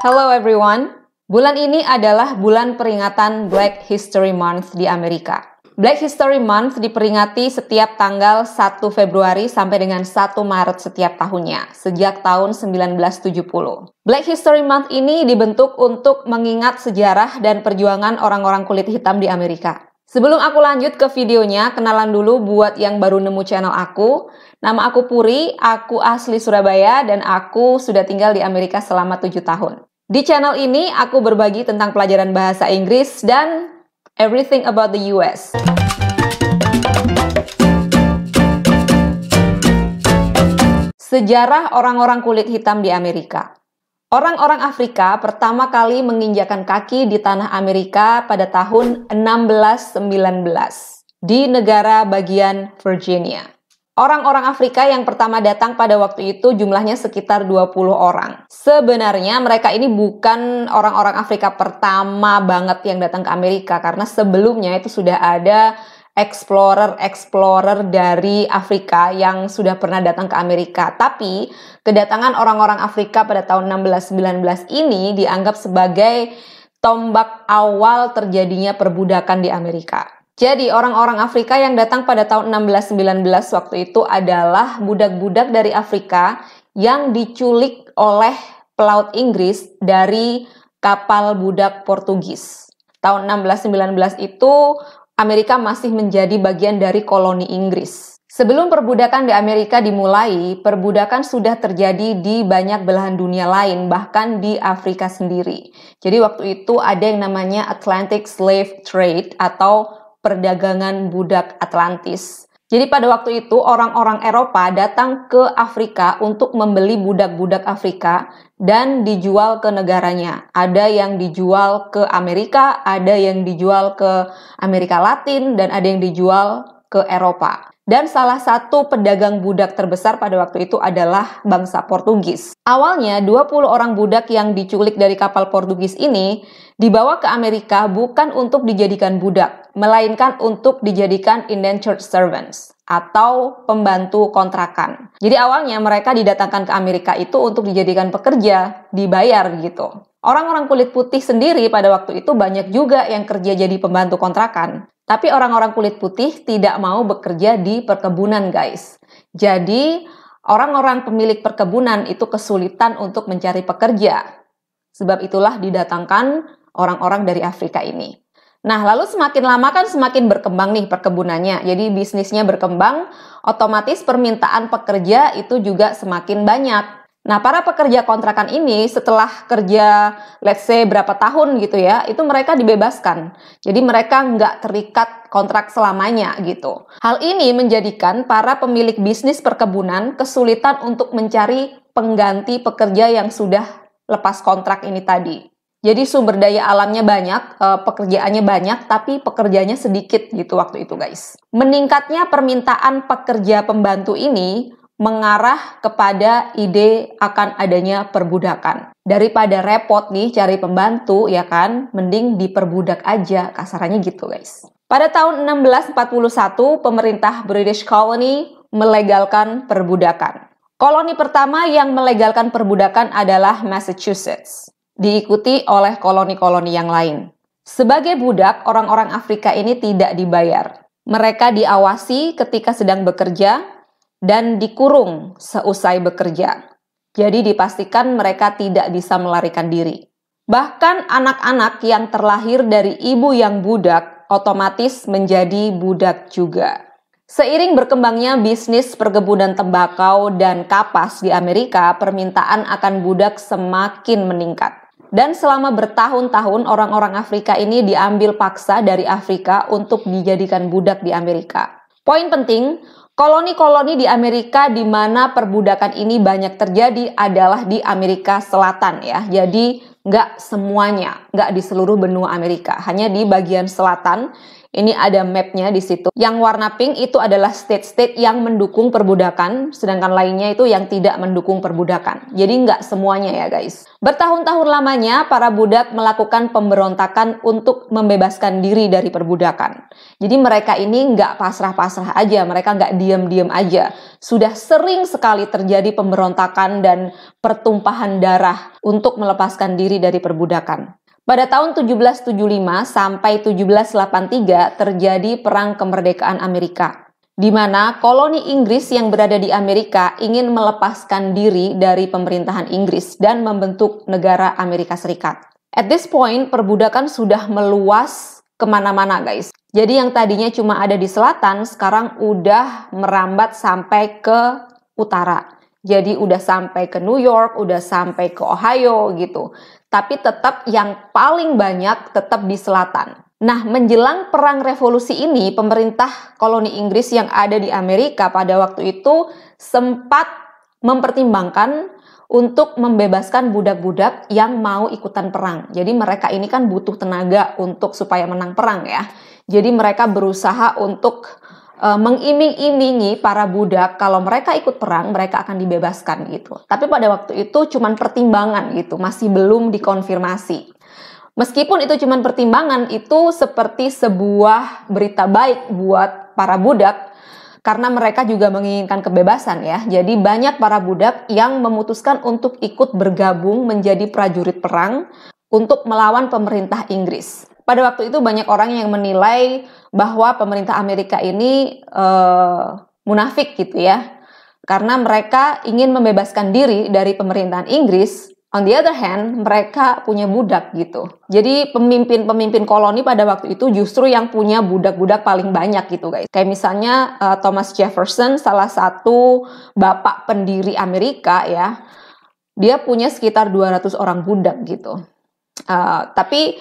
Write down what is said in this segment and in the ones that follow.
Hello everyone. Bulan ini adalah bulan peringatan Black History Month di Amerika. Black History Month diperingati setiap tanggal 1 Februari sampai dengan 1 Maret setiap tahunnya, sejak tahun 1970. Black History Month ini dibentuk untuk mengingat sejarah dan perjuangan orang-orang kulit hitam di Amerika. Sebelum aku lanjut ke videonya, kenalan dulu buat yang baru nemu channel aku. Nama aku Puri, aku asli Surabaya, dan aku sudah tinggal di Amerika selama 7 tahun. Di channel ini aku berbagi tentang pelajaran bahasa Inggris dan everything about the US. Sejarah orang-orang kulit hitam di Amerika. Orang-orang Afrika pertama kali menginjakan kaki di tanah Amerika pada tahun 1619 di negara bagian Virginia. Orang-orang Afrika yang pertama datang pada waktu itu jumlahnya sekitar 20 orang. Sebenarnya mereka ini bukan orang-orang Afrika pertama banget yang datang ke Amerika karena sebelumnya itu sudah ada explorer-explorer dari Afrika yang sudah pernah datang ke Amerika. Tapi kedatangan orang-orang Afrika pada tahun 1619 ini dianggap sebagai tombak awal terjadinya perbudakan di Amerika. Jadi orang-orang Afrika yang datang pada tahun 1619 waktu itu adalah budak-budak dari Afrika yang diculik oleh pelaut Inggris dari kapal budak Portugis. Tahun 1619 itu Amerika masih menjadi bagian dari koloni Inggris. Sebelum perbudakan di Amerika dimulai, perbudakan sudah terjadi di banyak belahan dunia lain, bahkan di Afrika sendiri. Jadi waktu itu ada yang namanya Atlantic Slave Trade atau perdagangan budak Atlantis. Jadi pada waktu itu orang-orang Eropa datang ke Afrika untuk membeli budak-budak Afrika dan dijual ke negaranya. Ada yang dijual ke Amerika, ada yang dijual ke Amerika Latin, dan ada yang dijual ke Eropa dan salah satu pedagang budak terbesar pada waktu itu adalah bangsa Portugis. Awalnya 20 orang budak yang diculik dari kapal Portugis ini dibawa ke Amerika bukan untuk dijadikan budak, melainkan untuk dijadikan indentured servants atau pembantu kontrakan. Jadi awalnya mereka didatangkan ke Amerika itu untuk dijadikan pekerja, dibayar gitu. Orang-orang kulit putih sendiri pada waktu itu banyak juga yang kerja jadi pembantu kontrakan. Tapi orang-orang kulit putih tidak mau bekerja di perkebunan, guys. Jadi, orang-orang pemilik perkebunan itu kesulitan untuk mencari pekerja. Sebab itulah didatangkan orang-orang dari Afrika ini. Nah, lalu semakin lama kan semakin berkembang nih perkebunannya. Jadi bisnisnya berkembang, otomatis permintaan pekerja itu juga semakin banyak. Nah, para pekerja kontrakan ini setelah kerja let's say berapa tahun gitu ya, itu mereka dibebaskan. Jadi mereka nggak terikat kontrak selamanya gitu. Hal ini menjadikan para pemilik bisnis perkebunan kesulitan untuk mencari pengganti pekerja yang sudah lepas kontrak ini tadi. Jadi sumber daya alamnya banyak, eh, pekerjaannya banyak, tapi pekerjanya sedikit gitu waktu itu guys. Meningkatnya permintaan pekerja pembantu ini mengarah kepada ide akan adanya perbudakan. Daripada repot nih cari pembantu ya kan, mending diperbudak aja kasarannya gitu guys. Pada tahun 1641 pemerintah British Colony melegalkan perbudakan. Koloni pertama yang melegalkan perbudakan adalah Massachusetts, diikuti oleh koloni-koloni yang lain. Sebagai budak, orang-orang Afrika ini tidak dibayar. Mereka diawasi ketika sedang bekerja, dan dikurung seusai bekerja. Jadi dipastikan mereka tidak bisa melarikan diri. Bahkan anak-anak yang terlahir dari ibu yang budak otomatis menjadi budak juga. Seiring berkembangnya bisnis perkebunan tembakau dan kapas di Amerika, permintaan akan budak semakin meningkat. Dan selama bertahun-tahun orang-orang Afrika ini diambil paksa dari Afrika untuk dijadikan budak di Amerika. Poin penting, Koloni-koloni di Amerika di mana perbudakan ini banyak terjadi adalah di Amerika Selatan ya. Jadi nggak semuanya, nggak di seluruh benua Amerika, hanya di bagian selatan ini ada mapnya di situ. Yang warna pink itu adalah state-state yang mendukung perbudakan, sedangkan lainnya itu yang tidak mendukung perbudakan. Jadi nggak semuanya ya guys. Bertahun-tahun lamanya para budak melakukan pemberontakan untuk membebaskan diri dari perbudakan. Jadi mereka ini nggak pasrah-pasrah aja, mereka nggak diam-diam aja. Sudah sering sekali terjadi pemberontakan dan pertumpahan darah untuk melepaskan diri dari perbudakan. Pada tahun 1775 sampai 1783 terjadi Perang Kemerdekaan Amerika, di mana koloni Inggris yang berada di Amerika ingin melepaskan diri dari pemerintahan Inggris dan membentuk negara Amerika Serikat. At this point, perbudakan sudah meluas kemana-mana guys. Jadi yang tadinya cuma ada di selatan, sekarang udah merambat sampai ke utara. Jadi udah sampai ke New York, udah sampai ke Ohio gitu. Tapi tetap yang paling banyak tetap di selatan. Nah, menjelang perang revolusi ini, pemerintah koloni Inggris yang ada di Amerika pada waktu itu sempat mempertimbangkan untuk membebaskan budak-budak yang mau ikutan perang. Jadi mereka ini kan butuh tenaga untuk supaya menang perang ya. Jadi mereka berusaha untuk Eh, mengiming-imingi para budak kalau mereka ikut perang mereka akan dibebaskan gitu. Tapi pada waktu itu cuman pertimbangan gitu, masih belum dikonfirmasi. Meskipun itu cuman pertimbangan, itu seperti sebuah berita baik buat para budak karena mereka juga menginginkan kebebasan ya. Jadi banyak para budak yang memutuskan untuk ikut bergabung menjadi prajurit perang untuk melawan pemerintah Inggris. Pada waktu itu banyak orang yang menilai bahwa pemerintah Amerika ini uh, munafik gitu ya. Karena mereka ingin membebaskan diri dari pemerintahan Inggris, on the other hand, mereka punya budak gitu. Jadi pemimpin-pemimpin koloni pada waktu itu justru yang punya budak-budak paling banyak gitu guys. Kayak misalnya uh, Thomas Jefferson, salah satu bapak pendiri Amerika ya, dia punya sekitar 200 orang budak gitu. Uh, tapi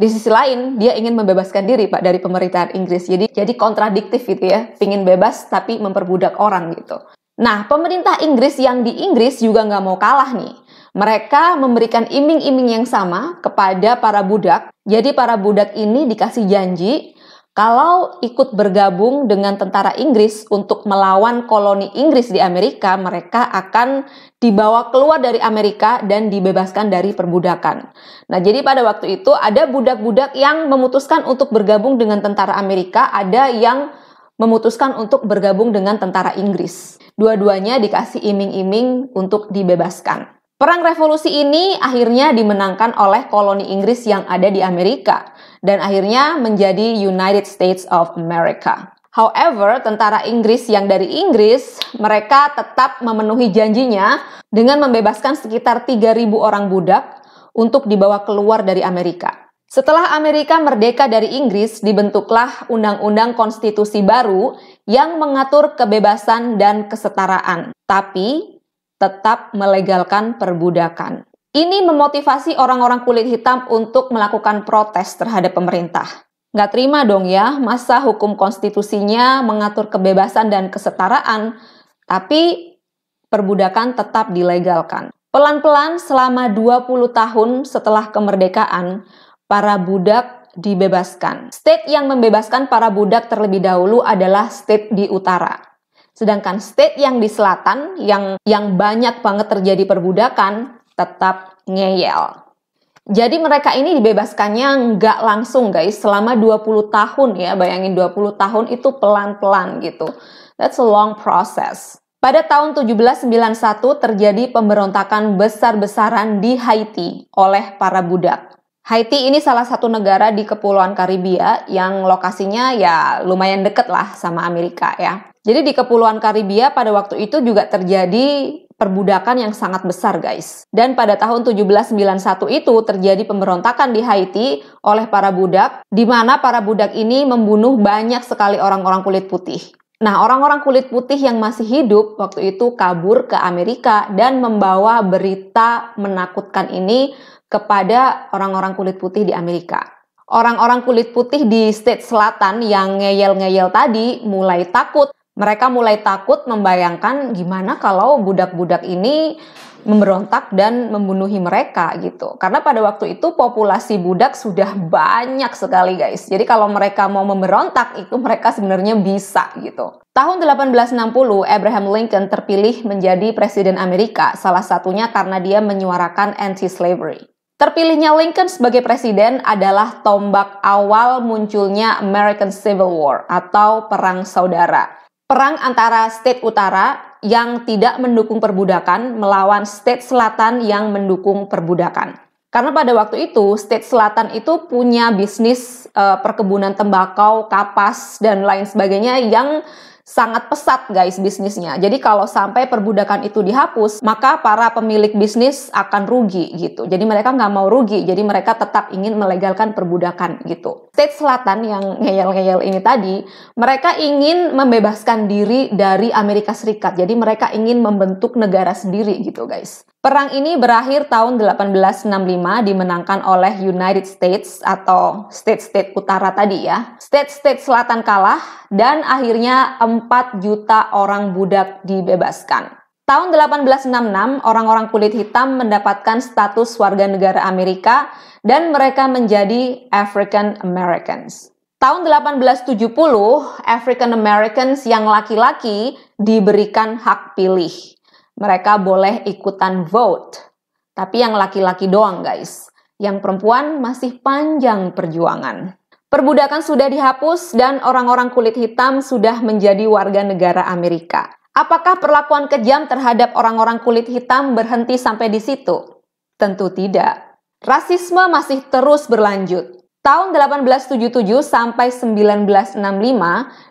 di sisi lain, dia ingin membebaskan diri Pak dari pemerintahan Inggris. Jadi jadi kontradiktif gitu ya, pingin bebas tapi memperbudak orang gitu. Nah, pemerintah Inggris yang di Inggris juga nggak mau kalah nih. Mereka memberikan iming-iming yang sama kepada para budak. Jadi para budak ini dikasih janji kalau ikut bergabung dengan tentara Inggris untuk melawan koloni Inggris di Amerika, mereka akan dibawa keluar dari Amerika dan dibebaskan dari perbudakan. Nah, jadi pada waktu itu ada budak-budak yang memutuskan untuk bergabung dengan tentara Amerika, ada yang memutuskan untuk bergabung dengan tentara Inggris. Dua-duanya dikasih iming-iming untuk dibebaskan. Perang revolusi ini akhirnya dimenangkan oleh koloni Inggris yang ada di Amerika dan akhirnya menjadi United States of America. However, tentara Inggris yang dari Inggris, mereka tetap memenuhi janjinya dengan membebaskan sekitar 3.000 orang budak untuk dibawa keluar dari Amerika. Setelah Amerika merdeka dari Inggris, dibentuklah Undang-Undang Konstitusi baru yang mengatur kebebasan dan kesetaraan. Tapi tetap melegalkan perbudakan. Ini memotivasi orang-orang kulit hitam untuk melakukan protes terhadap pemerintah. Nggak terima dong ya, masa hukum konstitusinya mengatur kebebasan dan kesetaraan, tapi perbudakan tetap dilegalkan. Pelan-pelan selama 20 tahun setelah kemerdekaan, para budak dibebaskan. State yang membebaskan para budak terlebih dahulu adalah state di utara. Sedangkan state yang di selatan yang yang banyak banget terjadi perbudakan tetap ngeyel. Jadi mereka ini dibebaskannya nggak langsung guys, selama 20 tahun ya, bayangin 20 tahun itu pelan-pelan gitu. That's a long process. Pada tahun 1791 terjadi pemberontakan besar-besaran di Haiti oleh para budak. Haiti ini salah satu negara di Kepulauan Karibia yang lokasinya ya lumayan deket lah sama Amerika ya. Jadi di Kepulauan Karibia pada waktu itu juga terjadi perbudakan yang sangat besar guys. Dan pada tahun 1791 itu terjadi pemberontakan di Haiti oleh para budak, di mana para budak ini membunuh banyak sekali orang-orang kulit putih. Nah, orang-orang kulit putih yang masih hidup waktu itu kabur ke Amerika dan membawa berita menakutkan ini kepada orang-orang kulit putih di Amerika. Orang-orang kulit putih di state selatan yang ngeyel-ngeyel tadi mulai takut. Mereka mulai takut membayangkan gimana kalau budak-budak ini memberontak dan membunuhi mereka gitu. Karena pada waktu itu populasi budak sudah banyak sekali guys. Jadi kalau mereka mau memberontak itu mereka sebenarnya bisa gitu. Tahun 1860 Abraham Lincoln terpilih menjadi presiden Amerika, salah satunya karena dia menyuarakan anti-slavery. Terpilihnya Lincoln sebagai presiden adalah tombak awal munculnya American Civil War atau Perang Saudara. Perang antara state utara yang tidak mendukung perbudakan melawan state selatan yang mendukung perbudakan. Karena pada waktu itu state selatan itu punya bisnis eh, perkebunan tembakau, kapas dan lain sebagainya yang sangat pesat guys bisnisnya. Jadi kalau sampai perbudakan itu dihapus, maka para pemilik bisnis akan rugi gitu. Jadi mereka nggak mau rugi, jadi mereka tetap ingin melegalkan perbudakan gitu. State Selatan yang ngeyel-ngeyel ini tadi, mereka ingin membebaskan diri dari Amerika Serikat. Jadi mereka ingin membentuk negara sendiri gitu guys. Perang ini berakhir tahun 1865 dimenangkan oleh United States atau state-state utara tadi ya. State-state selatan kalah dan akhirnya 4 juta orang budak dibebaskan. Tahun 1866, orang-orang kulit hitam mendapatkan status warga negara Amerika dan mereka menjadi African Americans. Tahun 1870, African Americans yang laki-laki diberikan hak pilih mereka boleh ikutan vote. Tapi yang laki-laki doang guys. Yang perempuan masih panjang perjuangan. Perbudakan sudah dihapus dan orang-orang kulit hitam sudah menjadi warga negara Amerika. Apakah perlakuan kejam terhadap orang-orang kulit hitam berhenti sampai di situ? Tentu tidak. Rasisme masih terus berlanjut. Tahun 1877 sampai 1965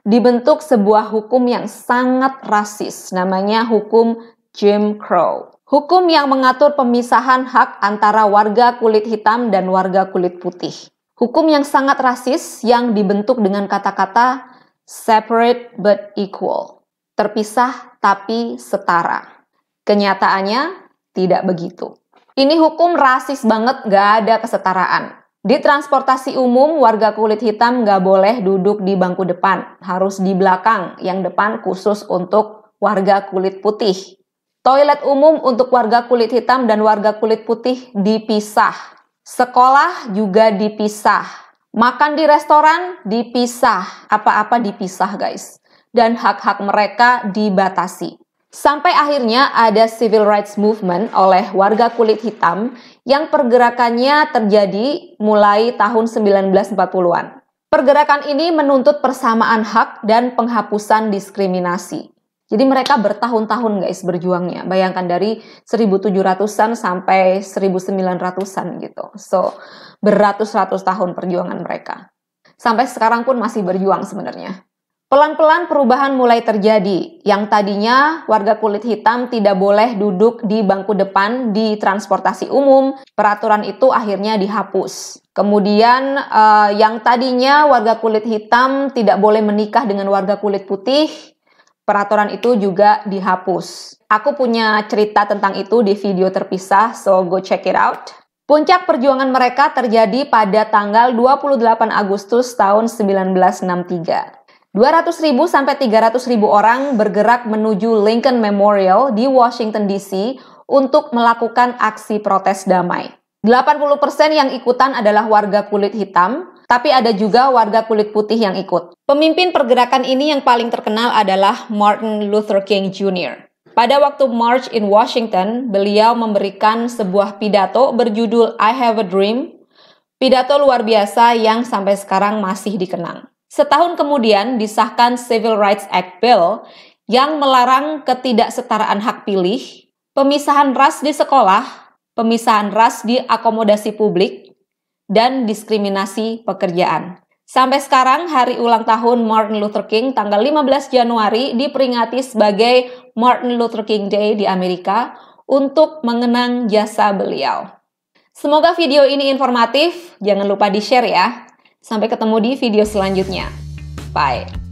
dibentuk sebuah hukum yang sangat rasis, namanya hukum Jim Crow. Hukum yang mengatur pemisahan hak antara warga kulit hitam dan warga kulit putih. Hukum yang sangat rasis yang dibentuk dengan kata-kata separate but equal. Terpisah tapi setara. Kenyataannya tidak begitu. Ini hukum rasis banget, gak ada kesetaraan. Di transportasi umum, warga kulit hitam gak boleh duduk di bangku depan, harus di belakang, yang depan khusus untuk warga kulit putih. Toilet umum untuk warga kulit hitam dan warga kulit putih dipisah. Sekolah juga dipisah. Makan di restoran dipisah. Apa-apa dipisah guys. Dan hak-hak mereka dibatasi. Sampai akhirnya ada civil rights movement oleh warga kulit hitam yang pergerakannya terjadi mulai tahun 1940-an. Pergerakan ini menuntut persamaan hak dan penghapusan diskriminasi. Jadi mereka bertahun-tahun guys berjuangnya. Bayangkan dari 1700-an sampai 1900-an gitu. So, beratus-ratus tahun perjuangan mereka. Sampai sekarang pun masih berjuang sebenarnya. Pelan-pelan perubahan mulai terjadi. Yang tadinya warga kulit hitam tidak boleh duduk di bangku depan di transportasi umum, peraturan itu akhirnya dihapus. Kemudian eh, yang tadinya warga kulit hitam tidak boleh menikah dengan warga kulit putih, peraturan itu juga dihapus. Aku punya cerita tentang itu di video terpisah, so go check it out. Puncak perjuangan mereka terjadi pada tanggal 28 Agustus tahun 1963. 200 ribu sampai 300 ribu orang bergerak menuju Lincoln Memorial di Washington DC untuk melakukan aksi protes damai. 80% yang ikutan adalah warga kulit hitam, tapi ada juga warga kulit putih yang ikut. Pemimpin pergerakan ini yang paling terkenal adalah Martin Luther King Jr. Pada waktu March in Washington, beliau memberikan sebuah pidato berjudul I Have a Dream, pidato luar biasa yang sampai sekarang masih dikenang. Setahun kemudian disahkan Civil Rights Act Bill yang melarang ketidaksetaraan hak pilih, pemisahan ras di sekolah, pemisahan ras di akomodasi publik, dan diskriminasi pekerjaan. Sampai sekarang hari ulang tahun Martin Luther King tanggal 15 Januari diperingati sebagai Martin Luther King Day di Amerika untuk mengenang jasa beliau. Semoga video ini informatif, jangan lupa di-share ya. Sampai ketemu di video selanjutnya. Bye.